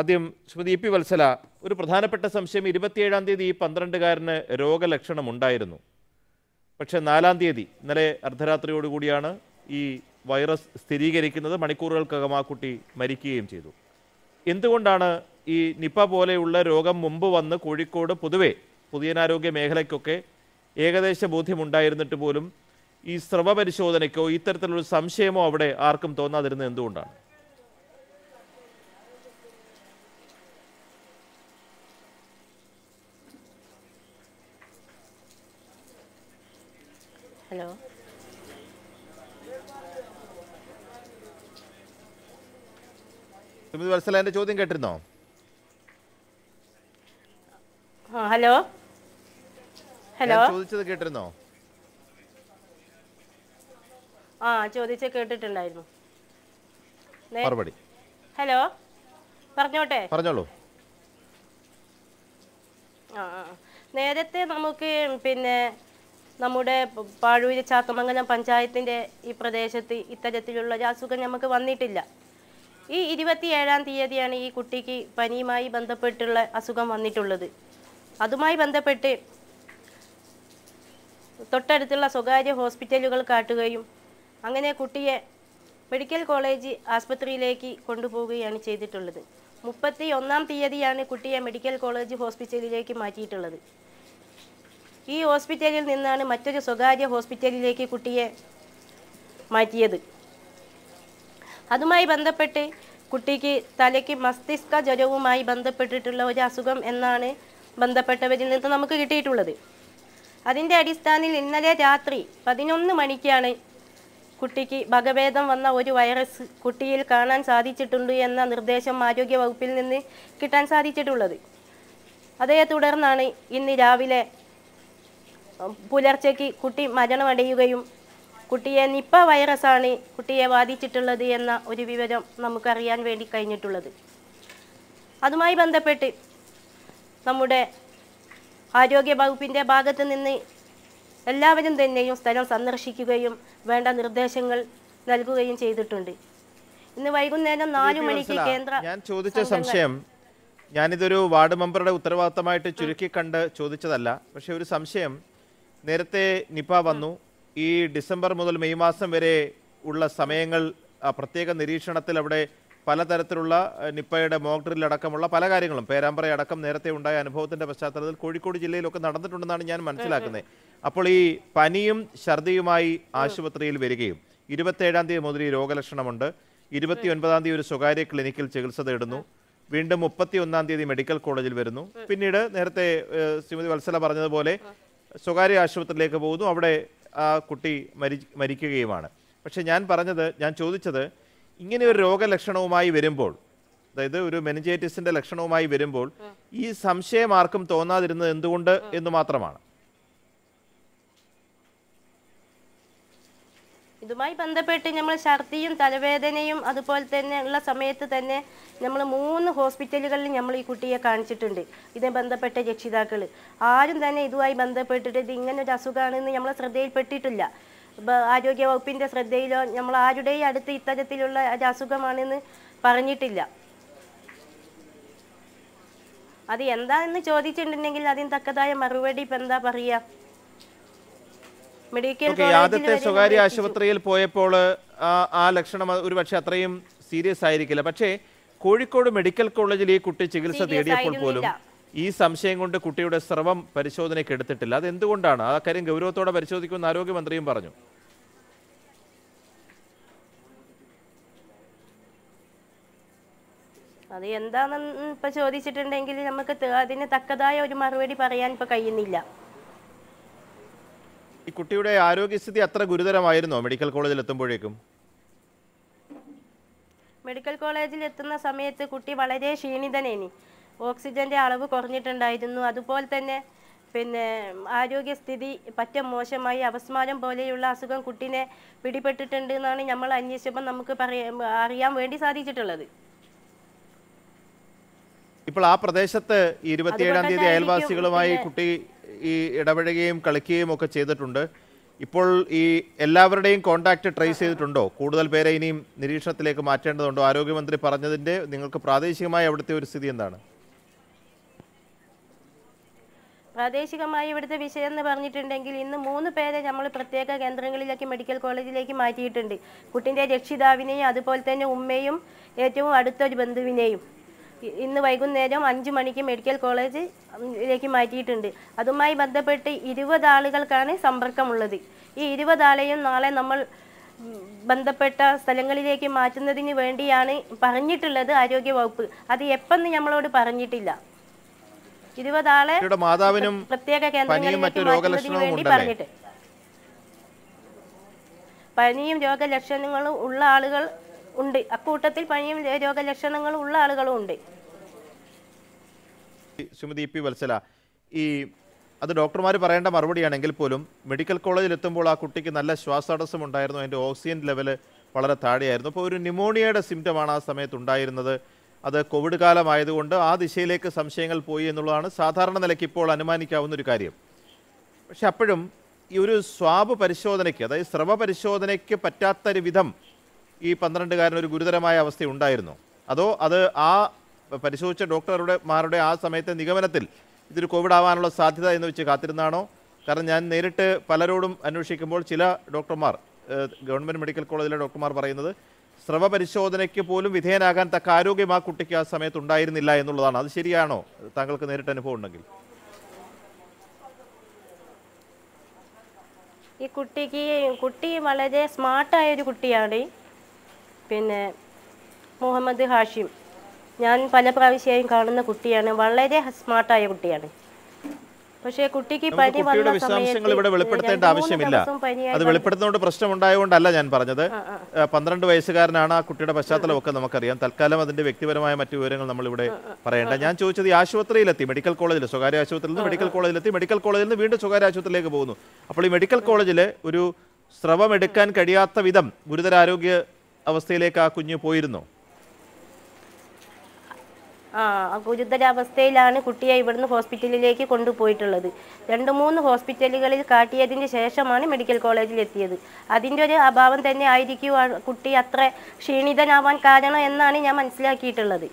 ആദ്യം Shrimati E P Vatsala ഒരു പ്രധാനപ്പെട്ട സംശയം ഇരുപത്തിയേഴാം തീയതി ഈ പന്ത്രണ്ടുകാരന് രോഗലക്ഷണം ഉണ്ടായിരുന്നു പക്ഷെ നാലാം തീയതി ഇന്നലെ അർദ്ധരാത്രിയോടുകൂടിയാണ് ഈ വൈറസ് സ്ഥിരീകരിക്കുന്നത് മണിക്കൂറുകൾക്കകം ആ കുട്ടി മരിക്കുകയും ചെയ്തു എന്തുകൊണ്ടാണ് ഈ നിപ്പ പോലെയുള്ള രോഗം മുമ്പ് വന്ന് കോഴിക്കോട് പൊതുവെ പുതിയനാരോഗ്യ മേഖലയ്ക്കൊക്കെ ഏകദേശ ബോധ്യമുണ്ടായിരുന്നിട്ട് പോലും ഈ സ്രവ പരിശോധനയ്ക്കോ ഇത്തരത്തിലുള്ള സംശയമോ അവിടെ ആർക്കും തോന്നാതിരുന്നത് എന്തുകൊണ്ടാണ് ഹലോ സുമിത് വത്സല ചോദ്യം കേട്ടിരുന്നോ ഹലോ ഹലോ ചോദിച്ചത് കേട്ടിരുന്നോ ആ ചോദിച്ച കേട്ടിട്ടുണ്ടായിരുന്നു മറുപടി ഹലോ പറഞ്ഞോട്ടെ പറഞ്ഞോളൂ നേരത്തെ നമുക്ക് പിന്നെ നമ്മുടെ പാഴൂർ ചാത്തമംഗലം പഞ്ചായത്തിൻ്റെ ഈ പ്രദേശത്ത് ഇത്തരത്തിലുള്ള അസുഖം നമുക്ക് വന്നിട്ടില്ല ഈ ഏഴാം തീയതിയാണ് ഈ കുട്ടിക്ക് പനിയുമായി ബന്ധപ്പെട്ടുള്ള അസുഖം വന്നിട്ടുള്ളത് അതുമായി ബന്ധപ്പെട്ട് തൊട്ടടുത്തുള്ള സ്വകാര്യ ഹോസ്പിറ്റലുകൾ കാട്ടുകയും അങ്ങനെ കുട്ടിയെ മെഡിക്കൽ കോളേജ് ആസ്പത്രിയിലേക്ക് കൊണ്ടുപോവുകയാണ് ചെയ്തിട്ടുള്ളത് മുപ്പത്തി ഒന്നാം തീയതിയാണ് കുട്ടിയെ മെഡിക്കൽ കോളേജ് ഹോസ്പിറ്റലിലേക്ക് മാറ്റിയിട്ടുള്ളത് ഈ ഹോസ്പിറ്റലിൽ നിന്നാണ് മറ്റൊരു സ്വകാര്യ ഹോസ്പിറ്റലിലേക്ക് കുട്ടിയെ മാറ്റിയത് അതുമായി ബന്ധപ്പെട്ട് കുട്ടിക്ക് തലയ്ക്ക് മസ്തിഷ്ക ജ്വരവുമായി ബന്ധപ്പെട്ടിട്ടുള്ള ഒരു അസുഖം എന്നാണ് ബന്ധപ്പെട്ടവരിൽ നിന്ന് നമുക്ക് കിട്ടിയിട്ടുള്ളത് അതിൻ്റെ അടിസ്ഥാനത്തിൽ ഇന്നലെ രാത്രി പതിനൊന്ന് മണിക്കാണ് കുട്ടിക്ക് ഭഗഭേദം വന്ന ഒരു വൈറസ് കുട്ടിയിൽ കാണാൻ സാധിച്ചിട്ടുണ്ട് എന്ന നിർദ്ദേശം ആരോഗ്യ വകുപ്പിൽ നിന്ന് കിട്ടാൻ സാധിച്ചിട്ടുള്ളത് അതേ തുടർന്നാണ് ഇന്ന് രാവിലെ പുലർച്ചയ്ക്ക് കുട്ടി മരണമടയുകയും കുട്ടിയെ നിപ്പ വൈറസാണ് കുട്ടിയെ ബാധിച്ചിട്ടുള്ളത് എന്ന ഒരു വിവരം നമുക്കറിയാൻ വേണ്ടി കഴിഞ്ഞിട്ടുള്ളത് അതുമായി ബന്ധപ്പെട്ട് നമ്മുടെ ആരോഗ്യ വകുപ്പിൻ്റെ ഭാഗത്ത് നിന്ന് എല്ലാവരും തന്നെയും സ്ഥലം സന്ദർശിക്കുകയും വേണ്ട നിർദ്ദേശങ്ങൾ നൽകുകയും ചെയ്തിട്ടുണ്ട് ഇന്ന് വൈകുന്നേരം നാലു മണിക്ക് കേന്ദ്ര ഞാൻ ചോദിച്ച സംശയം ഞാനിതൊരു വാർഡ് മെമ്പറുടെ ഉത്തരവാദിത്തമായിട്ട് കണ്ട് ചോദിച്ചതല്ല പക്ഷേ ഒരു സംശയം നേരത്തെ നിപ വന്നു ഈ ഡിസംബർ മുതൽ മെയ് മാസം വരെ ഉള്ള സമയങ്ങൾ പ്രത്യേക നിരീക്ഷണത്തിൽ അവിടെ പലതരത്തിലുള്ള നിപ്പയുടെ മോക്ഡ്രിൽ അടക്കമുള്ള പല കാര്യങ്ങളും പേരാമ്പ്ര അടക്കം നേരത്തെ ഉണ്ടായ അനുഭവത്തിന്റെ പശ്ചാത്തലത്തിൽ കോഴിക്കോട് ജില്ലയിലൊക്കെ നടന്നിട്ടുണ്ടെന്നാണ് ഞാൻ മനസ്സിലാക്കുന്നത് അപ്പോൾ ഈ പനിയും ഛർദിയുമായി ആശുപത്രിയിൽ വരികയും ഏഴാം തീയതി മുതൽ ഈ രോഗലക്ഷണമുണ്ട് ഇരുപത്തി ഒൻപതാം തീയതി ഒരു സ്വകാര്യ ക്ലിനിക്കിൽ ചികിത്സ തേടുന്നു വീണ്ടും മുപ്പത്തി ഒന്നാം തീയതി മെഡിക്കൽ കോളേജിൽ വരുന്നു പിന്നീട് നേരത്തെ ശ്രീമതി വത്സല പറഞ്ഞതുപോലെ സ്വകാര്യ ആശുപത്രിയിലേക്ക് പോകുന്നു അവിടെ ആ കുട്ടി മരി മരിക്കുകയുമാണ് പക്ഷേ ഞാൻ പറഞ്ഞത് ഞാൻ ചോദിച്ചത് ഇങ്ങനെ ഒരു രോഗലക്ഷണവുമായി വരുമ്പോൾ അതായത് ഒരു മെനിജൈറ്റിസിന്റെ ലക്ഷണവുമായി വരുമ്പോൾ ഈ സംശയം ആർക്കും തോന്നാതിരുന്നത് എന്തുകൊണ്ട് എന്ന് മാത്രമാണ് ഇതുമായി ബന്ധപ്പെട്ട് നമ്മൾ ഛർദിയും തലവേദനയും അതുപോലെ തന്നെ ഉള്ള സമയത്ത് തന്നെ നമ്മൾ മൂന്ന് ഹോസ്പിറ്റലുകളിൽ നമ്മൾ ഈ കുട്ടിയെ കാണിച്ചിട്ടുണ്ട് ഇതേ ബന്ധപ്പെട്ട രക്ഷിതാക്കൾ ആരും തന്നെ ഇതുമായി ബന്ധപ്പെട്ടിട്ട് ഇത് ഇങ്ങനെ ഒരു അസുഖമാണെന്ന് നമ്മൾ ശ്രദ്ധയിൽപ്പെട്ടിട്ടില്ല ആരോഗ്യ വകുപ്പിൻ്റെ ശ്രദ്ധയിലോ നമ്മൾ ആരുടെയും അടുത്ത് ഇത്തരത്തിലുള്ള ഒരു അസുഖമാണെന്ന് പറഞ്ഞിട്ടില്ല അത് എന്താണെന്ന് ചോദിച്ചിട്ടുണ്ടെങ്കിൽ അതിന് തക്കതായ മറുപടി ഇപ്പം എന്താ പറയുക മെഡിക്കൽ ആദ്യത്തെ സ്വകാര്യ ആശുപത്രിയിൽ പോയപ്പോൾ ആ ലക്ഷണം പക്ഷെ അത്രയും സീരിയസ് ആയിരിക്കില്ല പക്ഷേ കോഴിക്കോട് മെഡിക്കൽ കോളേജിൽ ഈ കുട്ടി ചികിത്സ തേടിയപ്പോൾ പോലും ഈ സംശയം കൊണ്ട് കുട്ടിയുടെ സ്രവം പരിശോധനയ്ക്ക് എടുത്തിട്ടില്ല അത് എന്തുകൊണ്ടാണ് ആ കാര്യം ഗൗരവത്തോടെ പരിശോധിക്കുമെന്ന് ആരോഗ്യമന്ത്രിയും പറഞ്ഞു അത് എന്താണെന്ന് ഇപ്പൊ ചോദിച്ചിട്ടുണ്ടെങ്കിൽ നമുക്ക് അതിന് തക്കതായ ഒരു മറുപടി പറയാൻ ഇപ്പൊ കഴിയുന്നില്ല ഈ കുട്ടിയുടെ ആരോഗ്യസ്ഥിതി അത്ര ഗുരുതരമായിരുന്നോ മെഡിക്കൽ കോളേജിൽ എത്തുമ്പോഴേക്കും മെഡിക്കൽ കോളേജിൽ എത്തുന്ന സമയത്ത് കുട്ടി വളരെ ക്ഷീണിതനേനി ഓക്സിജന്റെ അളവ് കുറഞ്ഞിട്ടുണ്ടായിരുന്നു അതുപോലെ തന്നെ പിന്നെ ആരോഗ്യസ്ഥിതി പറ്റ മോശമായി അപസ്മാരം പോലെയുള്ള അസുഖം കുട്ടീനെ പിടിപെട്ടിട്ടുണ്ട് എന്നാണ് നമ്മൾ അന്വേഷിച്ചപ്പോൾ നമുക്ക് അറിയാൻ വേണ്ടി സാധിച്ചിട്ടുള്ളത് ഇപ്പോൾ ആ പ്രദേശത്ത് ഇരുപത്തിയേഴാം തീയതി അയൽവാസികളുമായി കുട്ടി ഈ ഇടപഴകുകയും കളിക്കുകയും ഒക്കെ ചെയ്തിട്ടുണ്ട് ഇപ്പോൾ ഈ എല്ലാവരുടെയും കോണ്ടാക്ട് ട്രേസ് ചെയ്തിട്ടുണ്ടോ കൂടുതൽ പേരെ ഇനിയും നിരീക്ഷണത്തിലേക്ക് മാറ്റേണ്ടതുണ്ടോ ആരോഗ്യമന്ത്രി പറഞ്ഞതിൻ്റെ നിങ്ങൾക്ക് പ്രാദേശികമായി അവിടുത്തെ ഒരു സ്ഥിതി എന്താണ് പ്രാദേശികമായി ഇവിടുത്തെ വിഷയം എന്ന് പറഞ്ഞിട്ടുണ്ടെങ്കിൽ ഇന്ന് മൂന്ന് പേരെ നമ്മൾ പ്രത്യേക കേന്ദ്രങ്ങളിലേക്ക് മെഡിക്കൽ കോളേജിലേക്ക് മാറ്റിയിട്ടുണ്ട് കുട്ടിൻ്റെ രക്ഷിതാവിനെയും അതുപോലെ തന്നെ ഉമ്മയും ഏറ്റവും അടുത്തൊരു ബന്ധുവിനെയും ഇന്ന് വൈകുന്നേരം അഞ്ചു മണിക്ക് മെഡിക്കൽ കോളേജിലേക്ക് മാറ്റിയിട്ടുണ്ട് അതുമായി ബന്ധപ്പെട്ട് ഇരുപത് ആളുകൾക്കാണ് സമ്പർക്കമുള്ളത് ഈ ഇരുപത് ആളെയും നാളെ നമ്മൾ ബന്ധപ്പെട്ട സ്ഥലങ്ങളിലേക്ക് മാറ്റുന്നതിന് വേണ്ടിയാണ് പറഞ്ഞിട്ടുള്ളത് ആരോഗ്യ വകുപ്പ് അത് എപ്പെന്ന് നമ്മളോട് പറഞ്ഞിട്ടില്ല ഇരുപതാളെ മാതാവിനും പ്രത്യേക കേന്ദ്രങ്ങളിലേക്ക് വേണ്ടി പറഞ്ഞിട്ട് പനിയും രോഗലക്ഷണങ്ങളും ഉള്ള ആളുകൾ ഉണ്ട് അക്കൂട്ടത്തിൽ പനിയും രോഗലക്ഷണങ്ങളും ഉള്ള ആളുകളും ഉണ്ട് പി വത്സല ഈ അത് ഡോക്ടർമാർ പറയേണ്ട മറുപടിയാണെങ്കിൽ പോലും മെഡിക്കൽ കോളേജിൽ എത്തുമ്പോൾ ആ കുട്ടിക്ക് നല്ല ശ്വാസതടസ്സം ഉണ്ടായിരുന്നു അതിൻ്റെ ഓക്സിജൻ ലെവല് വളരെ താഴെയായിരുന്നു അപ്പോൾ ഒരു ന്യൂമോണിയയുടെ സിംറ്റമാണ് ആ സമയത്ത് ഉണ്ടായിരുന്നത് അത് കോവിഡ് കാലമായതുകൊണ്ട് ആ ദിശയിലേക്ക് സംശയങ്ങൾ പോയി എന്നുള്ളതാണ് സാധാരണ നിലയ്ക്ക് ഇപ്പോൾ അനുമാനിക്കാവുന്ന ഒരു കാര്യം പക്ഷെ അപ്പോഴും ഈ ഒരു സ്വാബ് പരിശോധനയ്ക്ക് അതായത് സ്രവ പരിശോധനയ്ക്ക് പറ്റാത്തൊരു വിധം ഈ പന്ത്രണ്ടുകാരന് ഒരു ഗുരുതരമായ അവസ്ഥ ഉണ്ടായിരുന്നു അതോ അത് ആ പരിശോധിച്ച ഡോക്ടറുടെ മാരുടെ ആ സമയത്തെ നിഗമനത്തിൽ ഇതൊരു കോവിഡ് ആവാനുള്ള സാധ്യത എന്ന് വെച്ച് കാത്തിരുന്നാണോ കാരണം ഞാൻ നേരിട്ട് പലരോടും അന്വേഷിക്കുമ്പോൾ ചില ഡോക്ടർമാർ ഗവൺമെൻറ് മെഡിക്കൽ കോളേജിലെ ഡോക്ടർമാർ പറയുന്നത് സ്രവ പരിശോധനയ്ക്ക് പോലും വിധേയനാകാൻ തക്ക ആരോഗ്യം ആ കുട്ടിക്ക് ആ സമയത്ത് ഉണ്ടായിരുന്നില്ല എന്നുള്ളതാണ് അത് ശരിയാണോ താങ്കൾക്ക് നേരിട്ട് അനുഭവം ഉണ്ടെങ്കിൽ ഈ കുട്ടിക്ക് കുട്ടി വളരെ സ്മാർട്ടായ ഒരു കുട്ടിയാണ് പിന്നെ മുഹമ്മദ് ഹാഷിം ഞാൻ പല പ്രാവശ്യമായും കാണുന്ന കുട്ടിയാണ് വളരെ സ്മാർട്ടായ കുട്ടിയാണ് പക്ഷേ കുട്ടിക്ക് പനി വന്ന വിശദാംശങ്ങൾ ഇവിടെ വെളിപ്പെടുത്തേണ്ട ആവശ്യമില്ല അത് വെളിപ്പെടുത്തുന്നതുകൊണ്ട് ഉണ്ടായതുകൊണ്ടല്ല ഞാൻ പറഞ്ഞത് പന്ത്രണ്ട് വയസ്സുകാരനാണ് ആ കുട്ടിയുടെ പശ്ചാത്തലമൊക്കെ നമുക്കറിയാം തൽക്കാലം അതിന്റെ വ്യക്തിപരമായ മറ്റു വിവരങ്ങൾ നമ്മൾ ഇവിടെ പറയേണ്ട ഞാൻ ചോദിച്ചത് ഈ ആശുപത്രിയിലെത്തി മെഡിക്കൽ കോളേജിൽ സ്വകാര്യ ആശുപത്രിയിൽ നിന്ന് മെഡിക്കൽ കോളേജിലെത്തി മെഡിക്കൽ കോളേജിൽ നിന്ന് വീണ്ടും സ്വകാര്യ ആശുപത്രിയിലേക്ക് പോകുന്നു അപ്പോൾ ഈ മെഡിക്കൽ കോളേജിൽ ഒരു സ്രവമെടുക്കാൻ കഴിയാത്ത വിധം ഗുരുതരാരോഗ്യ അവസ്ഥയിലേക്ക് ആ കുഞ്ഞ് പോയിരുന്നു ആ ഗുരുതരാവസ്ഥയിലാണ് കുട്ടിയെ ഇവിടുന്ന് ഹോസ്പിറ്റലിലേക്ക് കൊണ്ടുപോയിട്ടുള്ളത് രണ്ട് മൂന്ന് ഹോസ്പിറ്റലുകളിൽ കാട്ടിയതിന് ശേഷമാണ് മെഡിക്കൽ കോളേജിൽ എത്തിയത് അതിൻ്റെ ഒരു അഭാവം തന്നെ ആയിരിക്കും കുട്ടി അത്ര ക്ഷീണിതനാവാൻ കാരണം എന്നാണ് ഞാൻ മനസ്സിലാക്കിയിട്ടുള്ളത്